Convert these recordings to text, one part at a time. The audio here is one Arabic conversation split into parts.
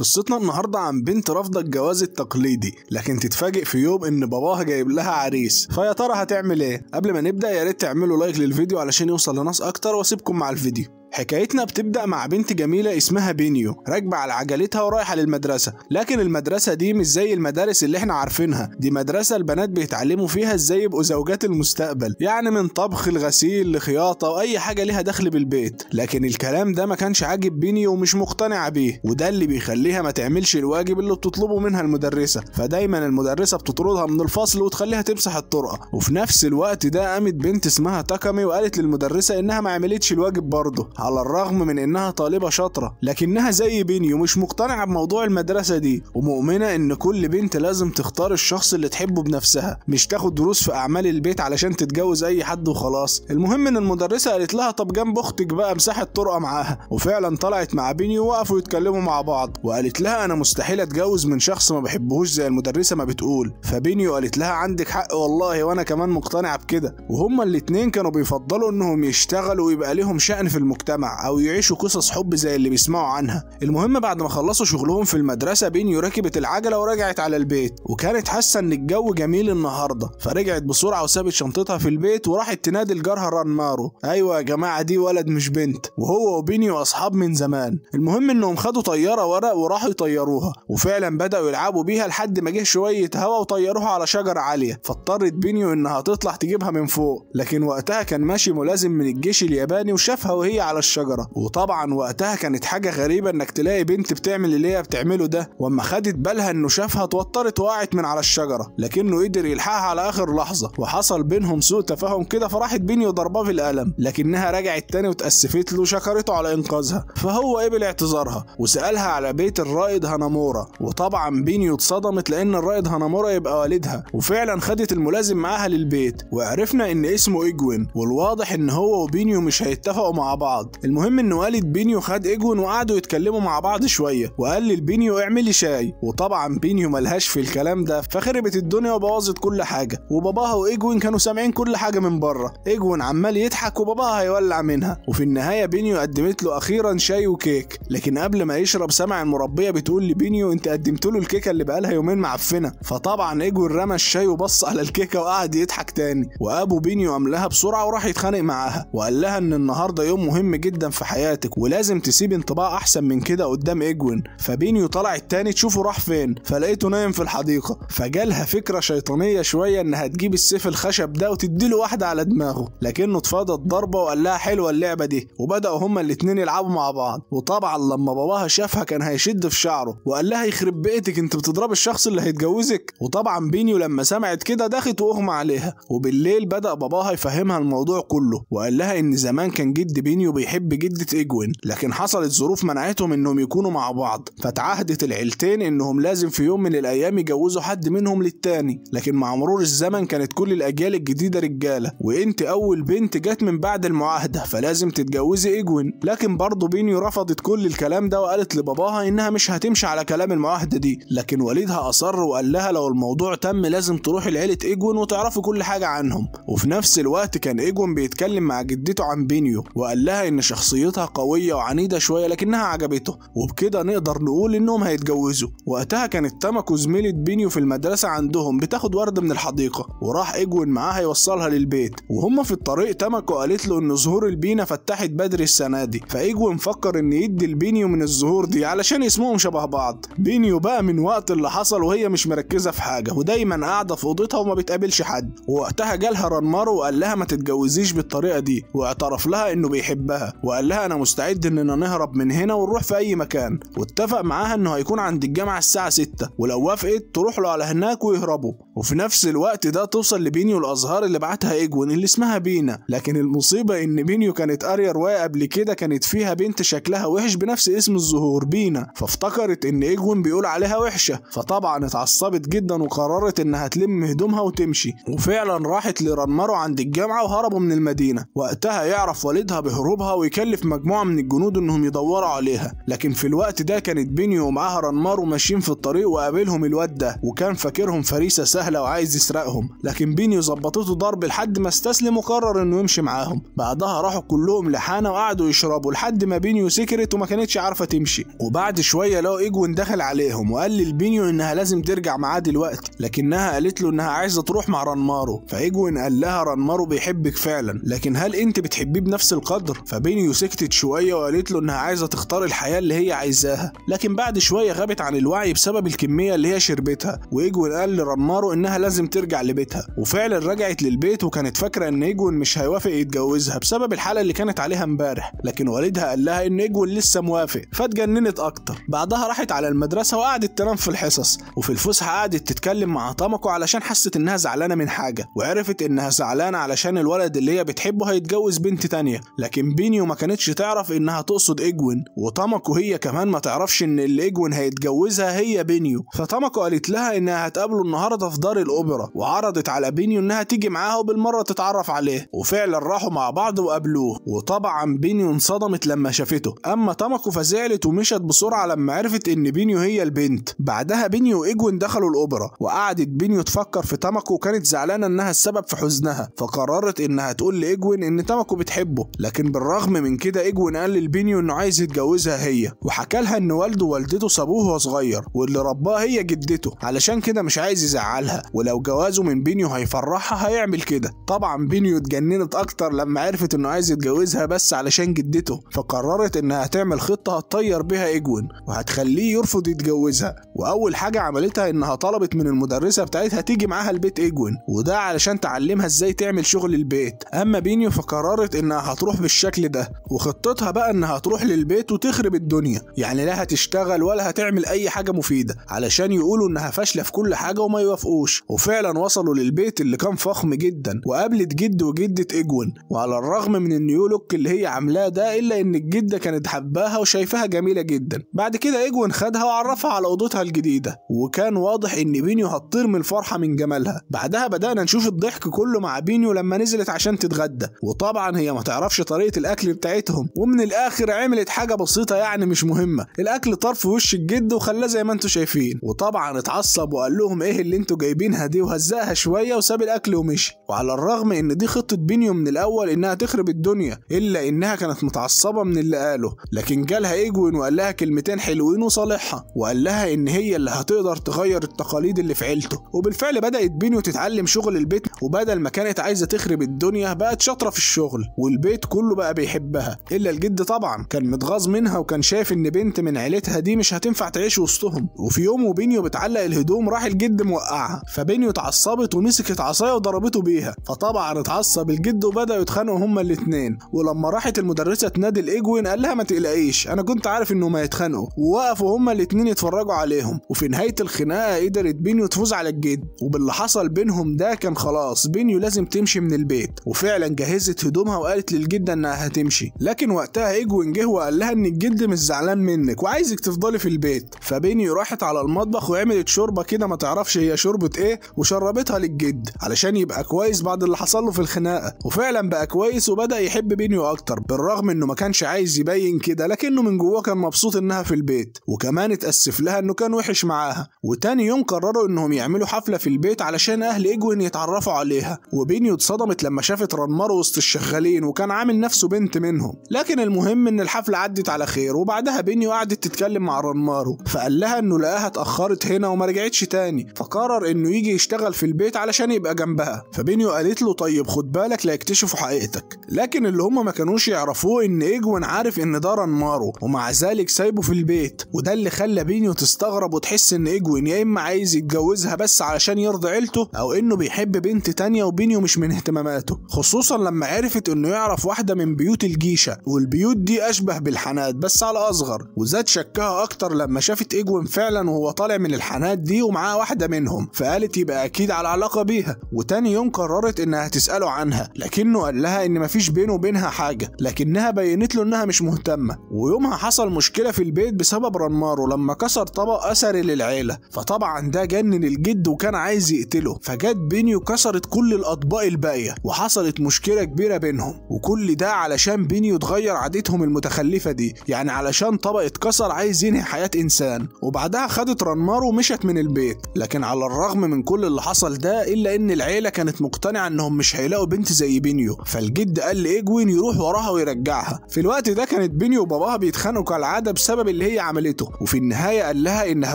قصتنا النهاردة عن بنت رافضة الجواز التقليدي لكن تتفاجئ في يوم ان باباها جايب لها عريس فيا ترى هتعمل ايه قبل ما نبدأ يا ريت تعملوا لايك للفيديو علشان يوصل لناس اكتر واسيبكم مع الفيديو حكايتنا بتبدأ مع بنت جميلة اسمها بينيو راكبة على عجلتها ورايحة للمدرسة لكن المدرسة دي مش زي المدارس اللي احنا عارفينها دي مدرسة البنات بيتعلموا فيها ازاي يبقوا زوجات المستقبل يعني من طبخ لغسيل لخياطة وأي حاجة ليها دخل بالبيت لكن الكلام ده ما كانش عاجب بينيو ومش مقتنعة بيه وده اللي بيخليها ما تعملش الواجب اللي بتطلبه منها المدرسة فدايما المدرسة بتطردها من الفصل وتخليها تمسح الطرقة وفي نفس الوقت ده قامت بنت اسمها تاكامي وقالت للمدرسة إنها ما عملتش الواجب برضه على الرغم من إنها طالبة شاطرة لكنها زي بيني ومش مقتنعة بموضوع المدرسة دي ومؤمنة إن كل بنت لازم تختار الشخص اللي تحبه بنفسها مش تاخد دروس في أعمال البيت علشان تتجوز أي حد وخلاص المهم إن المدرسة قالت لها طب جنب أختك بقى مساحة طرقة معاها وفعلا طلعت مع بيني ووقفوا يتكلموا مع بعض وقالت لها أنا مستحيل أتجوز من شخص ما بحبهوش زي المدرسة ما بتقول فبيني قالت لها عندك حق والله وأنا كمان مقتنعة بكده وهما الاتنين كانوا بيفضلوا إنهم يشتغلوا ويبقى لهم شأن في المجتمع المجتمع أو يعيشوا قصص حب زي اللي بيسمعوا عنها المهم بعد ما خلصوا شغلهم في المدرسة بينيو ركبت العجلة ورجعت على البيت وكانت حاسة إن الجو جميل النهاردة فرجعت بسرعة وسابت شنطتها في البيت وراحت تنادي لجارها رانمارو أيوة يا جماعة دي ولد مش بنت وهو وبينيو أصحاب من زمان المهم إنهم خدوا طيارة ورق وراحوا يطيروها وفعلا بدأوا يلعبوا بيها لحد ما جه شوية هوا وطيروها على شجرة عالية فاضطرت بينيو إنها تطلع تجيبها من فوق لكن وقتها كان ماشي ملازم من الجيش الياباني وشافها وهي على الشجره وطبعا وقتها كانت حاجه غريبه انك تلاقي بنت بتعمل اللي هي بتعمله ده واما خدت بالها انه شافها اتوترت وقعت من على الشجره لكنه قدر يلحقها على اخر لحظه وحصل بينهم سوء تفاهم كده فراحت بيني وضرباه في القلم لكنها رجعت تاني وتاسفت له وشكرته على انقاذها فهو قبل اعتذارها وسالها على بيت الرائد هانامورا وطبعا بيني اتصدمت لان الرائد هانامورا يبقى والدها وفعلا خدت الملازم معاها للبيت وعرفنا ان اسمه ايجوين والواضح ان هو وبينيو مش هيتفقوا مع بعض بعض المهم ان والد بينيو خد ايجون وقعدوا يتكلموا مع بعض شويه وقال لبينيو اعملي شاي وطبعا بينيو ملهاش في الكلام ده فخربت الدنيا وبوظت كل حاجه وباباها وايجون كانوا سامعين كل حاجه من بره ايجون عمال يضحك وباباها هيولع منها وفي النهايه بينيو قدمت له اخيرا شاي وكيك لكن قبل ما يشرب سمع المربيه بتقول لبينيو انت قدمت له الكيكه اللي بقالها يومين معفنه فطبعا ايجون رمى الشاي وبص على الكيكه وقعد يضحك تاني وابو بينيو قام لها بسرعه وراح يتخانق معاها وقال لها ان النهارده يوم مهم جدا في حياتك ولازم تسيب انطباع احسن من كده قدام اجوين فبينيو طلع التاني تشوفه راح فين فلقيته نايم في الحديقه فجالها فكره شيطانيه شويه انها تجيب السيف الخشب ده وتديله واحده على دماغه لكنه اتفاضى الضربه وقال لها حلوه اللعبه دي وبداوا هما الاتنين يلعبوا مع بعض وطبعا لما باباها شافها كان هيشد في شعره وقال لها يخرب بيتك انت بتضرب الشخص اللي هيتجوزك وطبعا بينيو لما سمعت كده دخت واغمى عليها وبالليل بدا باباها يفهمها الموضوع كله وقال لها ان زمان كان جد بينيو بيحب جدة إجوين لكن حصلت ظروف منعتهم إنهم يكونوا مع بعض فتعهدت العيلتين إنهم لازم في يوم من الأيام يجوزوا حد منهم للتاني لكن مع مرور الزمن كانت كل الأجيال الجديدة رجالة وإنت أول بنت جت من بعد المعاهدة فلازم تتجوزي إجوين لكن برضه بيني رفضت كل الكلام ده وقالت لباباها إنها مش هتمشي على كلام المعاهدة دي لكن والدها أصر وقال لها لو الموضوع تم لازم تروحي لعيلة إجوين وتعرفي كل حاجة عنهم وفي نفس الوقت كان إجوين بيتكلم مع جدته عن بينيو وقال لها ان شخصيتها قويه وعنيده شويه لكنها عجبته وبكده نقدر نقول انهم هيتجوزوا وقتها كانت تاماكو زميله بينيو في المدرسه عندهم بتاخد ورده من الحديقه وراح اجوين معاها يوصلها للبيت وهم في الطريق تاماكو قالت له ان زهور البينا فتحت بدري السنه دي فاجوين فكر ان يدي البينيو من الزهور دي علشان اسمهم شبه بعض بينيو بقى من وقت اللي حصل وهي مش مركزه في حاجه ودايما قاعده في اوضتها وما بتقابلش حد ووقتها جالها رنمارو وقال لها ما تتجوزيش بالطريقه دي واعترف لها انه بيحبها لها وقال لها انا مستعد اننا نهرب من هنا ونروح في اي مكان واتفق معاها انه هيكون عند الجامعه الساعه 6 ولو وافقت تروح له على هناك ويهربوا وفي نفس الوقت ده توصل لبينيو الازهار اللي بعتها ايجون اللي اسمها بينا لكن المصيبه ان بينيو كانت قاريه روايه قبل كده كانت فيها بنت شكلها وحش بنفس اسم الزهور بينا فافتكرت ان ايجون بيقول عليها وحشه فطبعا اتعصبت جدا وقررت انها تلم هدومها وتمشي وفعلا راحت لرنمارو عند الجامعه وهربوا من المدينه وقتها يعرف والدها بهروبها ويكلف مجموعة من الجنود إنهم يدوروا عليها لكن في الوقت ده كانت بينيو ومعاها رنمار وماشيين في الطريق وقابلهم الواد ده وكان فاكرهم فريسة سهلة وعايز يسرقهم لكن بينيو ظبطته ضرب لحد ما استسلم وقرر إنه يمشي معاهم بعدها راحوا كلهم لحانة وقعدوا يشربوا لحد ما بينيو سكرت وما كانتش عارفة تمشي وبعد شوية لقوا إيجوين دخل عليهم وقال للبينيو إنها لازم ترجع معاه دلوقتي لكنها قالت له إنها عايزة تروح مع رنمارو فإيجوين قال لها رنمارو بيحبك فعلا لكن هل أنت بتحبيه بنفس القدر؟ بينيو سكتت شوية وقالت له إنها عايزة تختار الحياة اللي هي عايزاها لكن بعد شوية غابت عن الوعي بسبب الكمية اللي هي شربتها وإيجوين قال لرمارو إنها لازم ترجع لبيتها وفعلا رجعت للبيت وكانت فاكرة إن إيجوين مش هيوافق يتجوزها بسبب الحالة اللي كانت عليها امبارح لكن والدها قال لها إن إيجوين لسه موافق فاتجننت أكتر بعدها راحت على المدرسة وقعدت تنام في الحصص وفي الفسحة قعدت تتكلم مع طمكو علشان حست إنها زعلانة من حاجة وعرفت إنها زعلانة علشان الولد اللي هي بتحبه هيتجوز بنت تانية لكن بين فابينيو ما كانتش تعرف انها تقصد اجوين وطمكو هي كمان ما تعرفش ان اللي اجوين هيتجوزها هي بينيو فطمكو قالت لها انها هتقابله النهارده في دار الاوبرا وعرضت على بينيو انها تيجي معاها وبالمره تتعرف عليه وفعلا راحوا مع بعض وقابلوه وطبعا بينيو انصدمت لما شافته اما طمكو فزعلت ومشت بسرعه لما عرفت ان بينيو هي البنت بعدها بينيو واجوين دخلوا الاوبرا وقعدت بينيو تفكر في طمكو وكانت زعلانه انها السبب في حزنها فقررت انها تقول لاجوين ان طمكو بتحبه لكن بالرغم بالرغم من كده اجوين قال للبينيو انه عايز يتجوزها هي وحكى لها ان والده ووالدته صابوه وهو صغير واللي رباه هي جدته علشان كده مش عايز يزعلها ولو جوازه من بينيو هيفرحها هيعمل كده طبعا بينيو اتجننت اكتر لما عرفت انه عايز يتجوزها بس علشان جدته فقررت انها هتعمل خطه هتطير بيها اجوين وهتخليه يرفض يتجوزها واول حاجه عملتها انها طلبت من المدرسه بتاعتها تيجي معاها البيت اجوين وده علشان تعلمها ازاي تعمل شغل البيت اما بينيو فقررت انها هتروح بالشكل كده وخطتها بقى انها تروح للبيت وتخرب الدنيا يعني لا هتشتغل ولا هتعمل اي حاجه مفيده علشان يقولوا انها فاشله في كل حاجه وما يوافقوش وفعلا وصلوا للبيت اللي كان فخم جدا وقابلت جد وجده اجون وعلى الرغم من النيو لوك اللي هي عاملاه ده الا ان الجده كانت حباها وشايفاها جميله جدا بعد كده اجون خدها وعرفها على اوضتها الجديده وكان واضح ان بينيو هتطير من الفرحه من جمالها بعدها بدانا نشوف الضحك كله مع بينيو لما نزلت عشان تتغدى وطبعا هي ما تعرفش طريقه الاكل بتاعتهم ومن الاخر عملت حاجه بسيطه يعني مش مهمه الاكل طرف وش الجد وخلاه زي ما انتوا شايفين وطبعا اتعصب وقال لهم ايه اللي انتوا جايبينها دي وهزقها شويه وساب الاكل ومشي وعلى الرغم ان دي خطه بينيو من الاول انها تخرب الدنيا الا انها كانت متعصبه من اللي قاله لكن جالها ايجوين وقال لها كلمتين حلوين وصالحها وقال لها ان هي اللي هتقدر تغير التقاليد اللي في عيلته وبالفعل بدات بينيو تتعلم شغل البيت وبدل ما كانت عايزه تخرب الدنيا بقت شاطره في الشغل والبيت كله بقى بيحبها الا الجد طبعا كان متغاظ منها وكان شايف ان بنت من عيلتها دي مش هتنفع تعيش وسطهم وفي يوم وبينيو بتعلق الهدوم راح الجد موقعها فبينيو اتعصبت ومسكت عصايه وضربته بيها فطبعا اتعصب الجد وبداوا يتخانقوا هما الاتنين ولما راحت المدرسه تنادي الايجوين قال لها ما تقلقيش انا كنت عارف انهم هيتخانقوا ووقفوا هما الاتنين يتفرجوا عليهم وفي نهايه الخناقه قدرت بينيو تفوز على الجد وباللي حصل بينهم ده كان خلاص بينيو لازم تمشي من البيت وفعلا جهزت هدومها وقالت للجد انها هتمشي لكن وقتها ايجوين جه وقال لها ان الجد مش زعلان منك وعايزك تفضلي في البيت فبيني راحت على المطبخ وعملت شوربه كده ما تعرفش هي شوربه ايه وشربتها للجد علشان يبقى كويس بعد اللي حصل له في الخناقه وفعلا بقى كويس وبدا يحب بينيو اكتر بالرغم انه ما كانش عايز يبين كده لكنه من جواه كان مبسوط انها في البيت وكمان اتاسف لها انه كان وحش معاها وتاني يوم قرروا انهم يعملوا حفله في البيت علشان اهل ايجوين يتعرفوا عليها وبينيو اتصدمت لما شافت رنمار وسط الشغالين وكان عامل نفسه بنت بنت منهم لكن المهم ان الحفله عدت على خير وبعدها بينيو قعدت تتكلم مع رنمارو فقال لها انه لقاها اتاخرت هنا وما رجعتش تاني فقرر انه يجي يشتغل في البيت علشان يبقى جنبها فبينيو قالت له طيب خد بالك لا يكتشفوا حقيقتك لكن اللي هم ما كانوش يعرفوه ان ايجوين عارف ان ده رنمارو ومع ذلك سايبه في البيت وده اللي خلى بينيو تستغرب وتحس ان ايجوين يا اما عايز يتجوزها بس علشان يرضي عيلته او انه بيحب بنت تانية وبينيو مش من اهتماماته خصوصا لما عرفت انه يعرف واحدة من بيوت الجيشة والبيوت دي اشبه بالحنات بس على اصغر وزاد شكها اكتر لما شافت ايجوين فعلا وهو طالع من الحنات دي ومعاه واحدة منهم فقالت يبقى اكيد على علاقة بيها وتاني يوم قررت انها تسأله عنها لكنه قال لها ان مفيش مفيش بينه وبينها حاجه لكنها بينت له انها مش مهتمه ويومها حصل مشكله في البيت بسبب رنمارو لما كسر طبق اثري للعيله فطبعا ده جنن الجد وكان عايز يقتله فجت بينيو كسرت كل الاطباق الباقيه وحصلت مشكله كبيره بينهم وكل ده علشان بينيو تغير عادتهم المتخلفه دي يعني علشان طبق اتكسر عايز ينهي حياه انسان وبعدها خدت رنمارو ومشت من البيت لكن على الرغم من كل اللي حصل ده الا ان العيله كانت مقتنعه انهم مش هيلاقوا بنت زي بينيو فالجد قال لإيجوين يروح وراها ويرجعها في الوقت ده كانت بيني وباباها بيتخانقوا كالعادة بسبب اللي هي عملته وفي النهاية قال لها إنها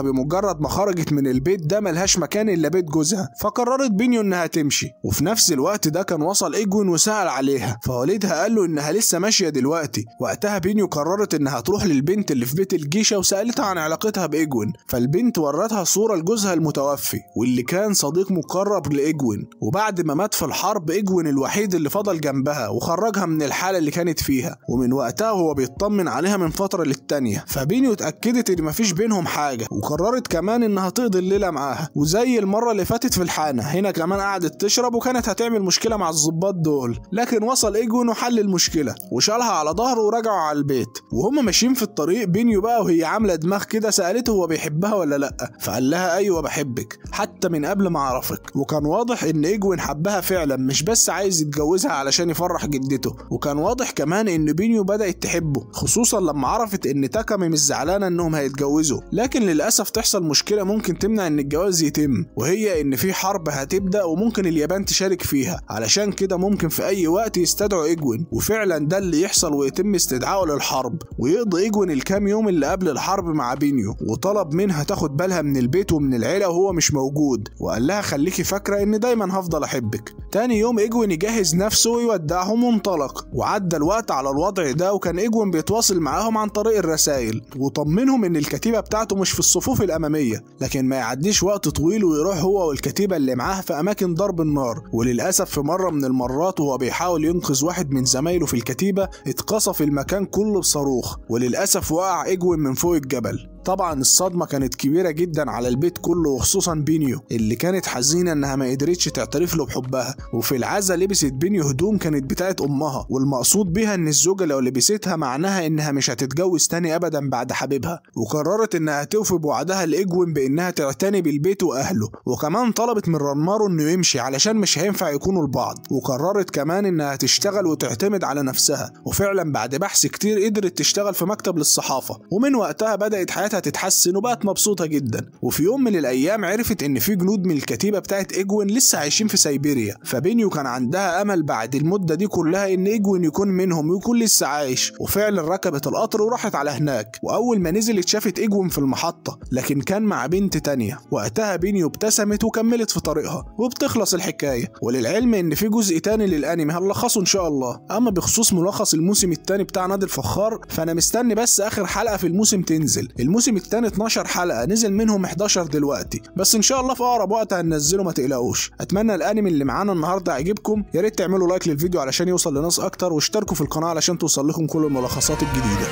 بمجرد ما خرجت من البيت ده ملهاش مكان إلا بيت جوزها فقررت بينيو إنها تمشي وفي نفس الوقت ده كان وصل إيجوين وسأل عليها فوالدها قال له إنها لسه ماشية دلوقتي وقتها بينيو قررت إنها تروح للبنت اللي في بيت الجيشة وسألتها عن علاقتها بإيجوين فالبنت ورتها صورة لجوزها المتوفي واللي كان صديق مقرب لإيجوين وبعد ما مات في الحرب إيجوين الوحيد اللي فضل جنبها وخرجها من الحالة اللي كانت فيها ومن وقتها هو بيطمن عليها من فترة للتانية فبيني اتأكدت ان مفيش بينهم حاجة وقررت كمان انها تقضي الليلة معاها وزي المرة اللي فاتت في الحانة هنا كمان قعدت تشرب وكانت هتعمل مشكلة مع الظباط دول لكن وصل ايجون وحل المشكلة وشالها على ظهره ورجعوا على البيت وهم ماشيين في الطريق بينيو بقى وهي عاملة دماغ كده سألته هو بيحبها ولا لأ فقال لها ايوه بحبك حتى من قبل ما اعرفك وكان واضح ان ايجوين حبها فعلا مش بس عايز يتجوزها علشان يفرح جدته وكان واضح كمان ان بينيو بدأت تحبه خصوصا لما عرفت ان تاكامي مش زعلانة انهم هيتجوزوا لكن للأسف تحصل مشكلة ممكن تمنع ان الجواز يتم وهي ان في حرب هتبدأ وممكن اليابان تشارك فيها علشان كده ممكن في اي وقت يستدعوا ايجوين وفعلا ده اللي يحصل ويتم استدعاءه للحرب ويقضي ايجوين الكام يوم اللي قبل الحرب مع بينيو وطلب منها تاخد بالها من البيت ومن العيلة وهو مش موجود وقال لها خليكي فاكرة ان دايما هفضل احبك تاني يوم إجوين يجهز نفسه ويودعهم وانطلق وعدى الوقت على الوضع ده وكان إجوين بيتواصل معاهم عن طريق الرسائل وطمنهم إن الكتيبة بتاعته مش في الصفوف الأمامية لكن ما يعديش وقت طويل ويروح هو والكتيبة اللي معاه في أماكن ضرب النار وللأسف في مرة من المرات وهو بيحاول ينقذ واحد من زمايله في الكتيبة اتقصف المكان كله بصاروخ وللأسف وقع إجوين من فوق الجبل طبعا الصدمة كانت كبيرة جدا على البيت كله وخصوصا بينيو اللي كانت حزينة انها ما قدرتش تعترف له بحبها وفي العزا لبست بينيو هدوم كانت بتاعه امها والمقصود بيها ان الزوجة لو لبستها معناها انها مش هتتجوز تاني ابدا بعد حبيبها وقررت انها توفي بوعدها لاجوين بانها تعتني بالبيت واهله وكمان طلبت من رنمارو انه يمشي علشان مش هينفع يكونوا لبعض وقررت كمان انها تشتغل وتعتمد على نفسها وفعلا بعد بحث كتير قدرت تشتغل في مكتب للصحافة ومن وقتها بدأت حياتها حالتها تتحسن وبقت مبسوطة جدا وفي يوم من الأيام عرفت إن في جنود من الكتيبة بتاعت إيجوين لسه عايشين في سيبيريا فبينيو كان عندها أمل بعد المدة دي كلها إن إيجوين يكون منهم ويكون لسه عايش وفعلا ركبت القطر وراحت على هناك وأول ما نزلت شافت إيجوين في المحطة لكن كان مع بنت تانية وقتها بينيو ابتسمت وكملت في طريقها وبتخلص الحكاية وللعلم إن في جزء تاني للأنمي هنلخصه إن شاء الله أما بخصوص ملخص الموسم التاني بتاع نادي الفخار فأنا مستني بس آخر حلقة في الموسم تنزل الموسم الموسم الثاني 12 حلقه نزل منهم 11 دلوقتي بس ان شاء الله في اقرب وقت هننزله ما تقلقوش اتمنى الانمي اللي معانا النهارده يعجبكم يا ريت تعملوا لايك للفيديو علشان يوصل لناس اكتر واشتركوا في القناه علشان توصل لكم كل الملخصات الجديده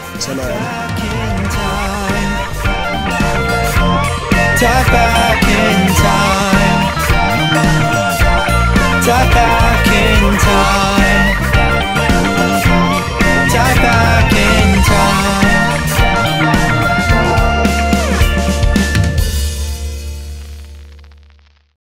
سلام